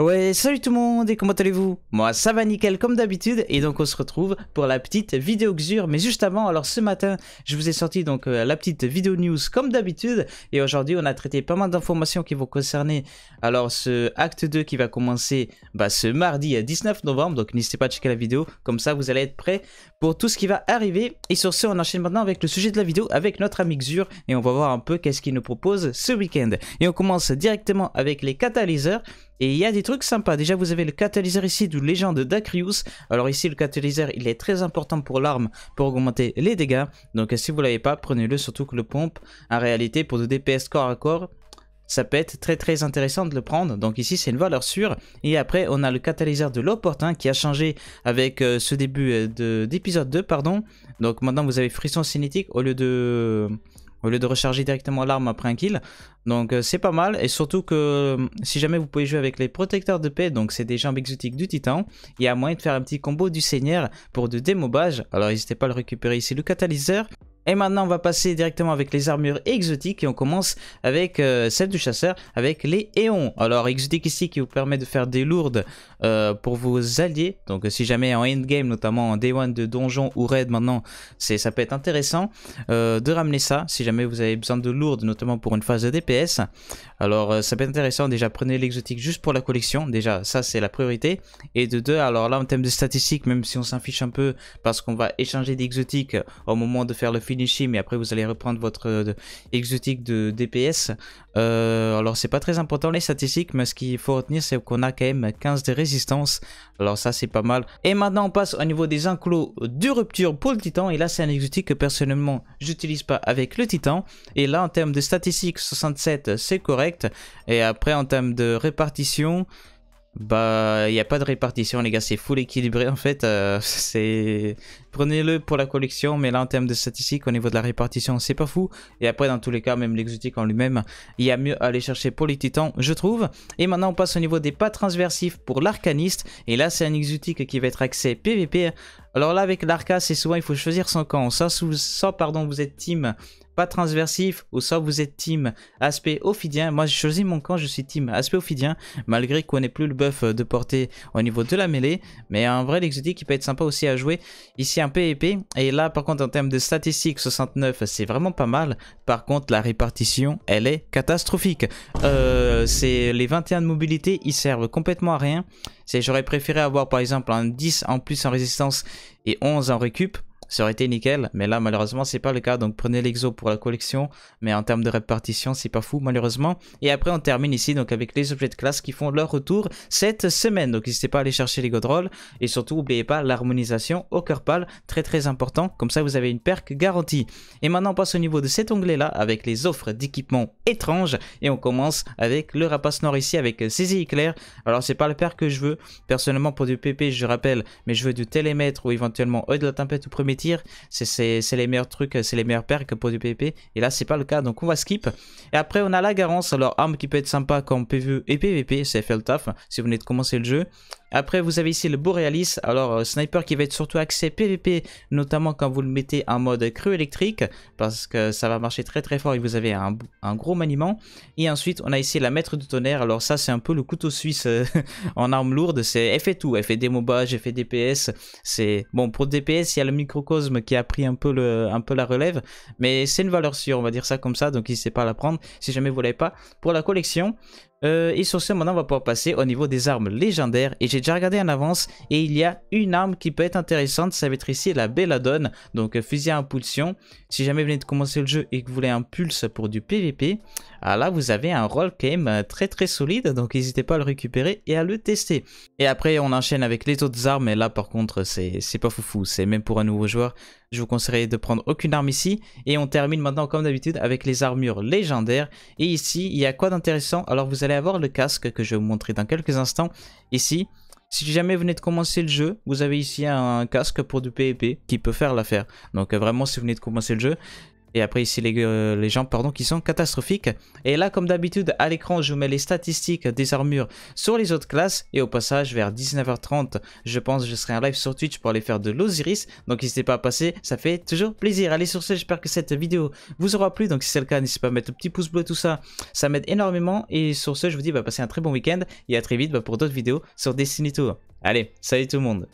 Ouais, salut tout le monde et comment allez-vous Moi ça va nickel comme d'habitude et donc on se retrouve pour la petite vidéo Xur. Mais juste avant, alors ce matin, je vous ai sorti donc euh, la petite vidéo news comme d'habitude et aujourd'hui on a traité pas mal d'informations qui vont concerner alors ce acte 2 qui va commencer bah, ce mardi 19 novembre. Donc n'hésitez pas à checker la vidéo, comme ça vous allez être prêt pour tout ce qui va arriver. Et sur ce, on enchaîne maintenant avec le sujet de la vidéo avec notre ami Xur et on va voir un peu qu'est-ce qu'il nous propose ce week-end. Et on commence directement avec les catalyseurs et il y a des trucs sympas. Déjà, vous avez le catalyseur ici du légende d'Akrius. Alors ici, le catalyseur, il est très important pour l'arme, pour augmenter les dégâts. Donc si vous l'avez pas, prenez-le, surtout que le pompe, en réalité, pour de DPS corps à corps, ça peut être très très intéressant de le prendre. Donc ici c'est une valeur sûre. Et après on a le catalyseur de l'opportun qui a changé avec euh, ce début euh, d'épisode 2. Pardon. Donc maintenant vous avez frisson cinétique au lieu de au lieu de recharger directement l'arme après un kill. Donc euh, c'est pas mal et surtout que euh, si jamais vous pouvez jouer avec les protecteurs de paix, donc c'est des jambes exotiques du titan, il y a moyen de faire un petit combo du seigneur pour de démobage. Alors n'hésitez pas à le récupérer ici le catalyseur. Et maintenant, on va passer directement avec les armures exotiques et on commence avec euh, celle du chasseur avec les éons. Alors, exotique ici qui vous permet de faire des lourdes euh, pour vos alliés. Donc, si jamais en endgame, notamment en day one de donjon ou raid maintenant, ça peut être intéressant euh, de ramener ça si jamais vous avez besoin de lourdes, notamment pour une phase de DPS. Alors, ça peut être intéressant. Déjà, prenez l'exotique juste pour la collection. Déjà, ça, c'est la priorité. Et de deux, alors là, en termes de statistiques, même si on s'en fiche un peu parce qu'on va échanger d'exotiques au moment de faire le film mais après vous allez reprendre votre euh, exotique de DPS. Euh, alors c'est pas très important les statistiques, mais ce qu'il faut retenir c'est qu'on a quand même 15 de résistance. Alors ça c'est pas mal. Et maintenant on passe au niveau des enclos de rupture pour le titan. Et là c'est un exotique que personnellement j'utilise pas avec le titan. Et là en termes de statistiques 67 c'est correct. Et après en termes de répartition... Bah, il n'y a pas de répartition, les gars, c'est full équilibré en fait. Euh, c'est Prenez-le pour la collection, mais là en termes de statistiques, au niveau de la répartition, c'est pas fou. Et après, dans tous les cas, même l'exotique en lui-même, il y a mieux à aller chercher pour les titans, je trouve. Et maintenant, on passe au niveau des pas transversifs pour l'arcaniste. Et là, c'est un exotique qui va être axé PVP. Alors là, avec l'arca, c'est souvent il faut choisir son camp. Ça, sous, ça pardon, vous êtes team pas transversif, ou soit vous êtes team aspect ophidien. Moi, j'ai choisi mon camp, je suis team aspect ophidien, malgré qu'on n'ait plus le buff euh, de portée au niveau de la mêlée. Mais en vrai, l'exotique, il peut être sympa aussi à jouer. Ici, un PEP. Et là, par contre, en termes de statistiques, 69, c'est vraiment pas mal. Par contre, la répartition, elle est catastrophique. Euh, c'est les 21 de mobilité, ils servent complètement à rien. J'aurais préféré avoir, par exemple, un 10 en plus en résistance et 11 en récup ça aurait été nickel, mais là malheureusement c'est pas le cas, donc prenez l'exo pour la collection, mais en termes de répartition c'est pas fou malheureusement. Et après on termine ici donc avec les objets de classe qui font leur retour cette semaine, donc n'hésitez pas à aller chercher les godrolls, et surtout n'oubliez pas l'harmonisation au cœur pâle, très très important, comme ça vous avez une perque garantie. Et maintenant on passe au niveau de cet onglet là avec les offres d'équipement étranges, et on commence avec le rapace noir ici avec saisie éclair, alors c'est pas le père que je veux, personnellement pour du PP je rappelle, mais je veux du télémètre ou éventuellement œil de la tempête ou premier c'est les meilleurs trucs, c'est les meilleurs perks pour du PvP. Et là, c'est pas le cas, donc on va skip. Et après, on a la garance. Alors, arme qui peut être sympa comme vu et PvP, c'est fait le taf si vous venez de commencer le jeu. Après, vous avez ici le Borealis. Alors, euh, sniper qui va être surtout axé PVP, notamment quand vous le mettez en mode cru électrique, parce que ça va marcher très très fort et vous avez un, gros maniement. Et ensuite, on a ici la maître de tonnerre. Alors ça, c'est un peu le couteau suisse euh, en arme lourde. C'est, elle fait tout. Elle fait des mobages, elle fait DPS. C'est, bon, pour DPS, il y a le microcosme qui a pris un peu, le, un peu la relève, mais c'est une valeur sûre, on va dire ça comme ça, donc n'hésitez pas à la prendre si jamais vous l'avez pas. Pour la collection, euh, et sur ce, maintenant, on va pouvoir passer au niveau des armes légendaires. Et j'ai déjà regardé en avance, et il y a une arme qui peut être intéressante, ça va être ici la Belladone, donc euh, fusil à impulsion. Si jamais vous venez de commencer le jeu et que vous voulez un pulse pour du PVP, alors ah, là, vous avez un roll game euh, très très solide, donc n'hésitez pas à le récupérer et à le tester. Et après, on enchaîne avec les autres armes, et là par contre, c'est pas foufou, c'est même pour un nouveau joueur, je vous conseillerais de prendre aucune arme ici. Et on termine maintenant comme d'habitude avec les armures légendaires. Et ici, il y a quoi d'intéressant Alors vous allez avoir le casque que je vais vous montrer dans quelques instants. Ici, si jamais vous venez de commencer le jeu, vous avez ici un casque pour du PvP qui peut faire l'affaire. Donc euh, vraiment, si vous venez de commencer le jeu, et après ici euh, les, gens pardon, qui sont catastrophiques. Et là comme d'habitude à l'écran je vous mets les statistiques des armures sur les autres classes. Et au passage vers 19h30 je pense je serai en live sur Twitch pour aller faire de l'Osiris. Donc n'hésitez pas à passer, ça fait toujours plaisir. Allez sur ce, j'espère que cette vidéo vous aura plu. Donc si c'est le cas n'hésitez pas à mettre le petit pouce bleu tout ça, ça m'aide énormément. Et sur ce je vous dis bah, passez un très bon week-end et à très vite bah, pour d'autres vidéos sur Destiny Tour. Allez, salut tout le monde